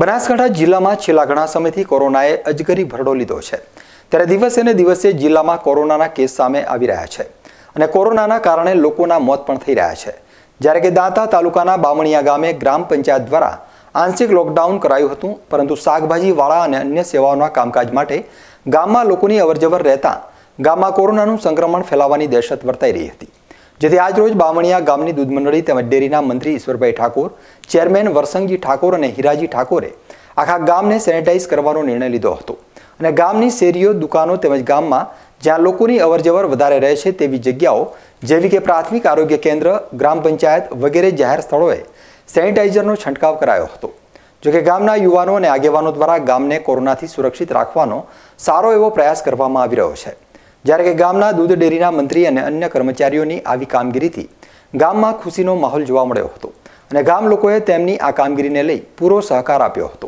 બનાસકાંઠા જિલ્લામાં છેલ્લા ઘણા સમયથી કોરોનાએ અજગરી ભરડો લીધો છે ત્યારે દિવસે ને દિવસે જિલ્લામાં કોરોનાના કેસ સામે આવી રહ્યા છે અને કોરોનાના કારણે લોકોના મોત પણ થઈ રહ્યા છે જ્યારે કે દાંતા તાલુકાના બામણિયા ગામે ગ્રામ પંચાયત દ્વારા આંશિક લોકડાઉન કરાયું હતું પરંતુ શાકભાજીવાળા અને અન્ય સેવાઓના કામકાજ માટે ગામમાં લોકોની અવરજવર રહેતા ગામમાં કોરોનાનું સંક્રમણ ફેલાવવાની દહેશત વર્તાઈ રહી હતી જેથી આજરોજ બામણિયા ગામની દૂધ મંડળી તેમજ ડેરીના મંત્રી ઈશ્વરભાઈ ઠાકોર ચેરમેન વરસંગજી ઠાકોર અને હિરાજી ઠાકોરે આખા ગામને સેનેટાઇઝ કરવાનો નિર્ણય લીધો હતો અને ગામની શેરીઓ દુકાનો તેમજ ગામમાં જ્યાં લોકોની અવરજવર વધારે રહે છે તેવી જગ્યાઓ જેવી કે પ્રાથમિક આરોગ્ય કેન્દ્ર ગ્રામ પંચાયત વગેરે જાહેર સ્થળોએ સેનિટાઇઝરનો છંટકાવ કરાયો હતો જોકે ગામના યુવાનો અને આગેવાનો દ્વારા ગામને કોરોનાથી સુરક્ષિત રાખવાનો સારો એવો પ્રયાસ કરવામાં આવી રહ્યો છે જ્યારે કે ગામના દૂધ ડેરીના મંત્રી અને અન્ય કર્મચારીઓની આવી કામગીરીથી ગામમાં ખુશીનો માહોલ જોવા મળ્યો હતો અને ગામ લોકોએ તેમની આ કામગીરીને લઈ પૂરો સહકાર આપ્યો હતો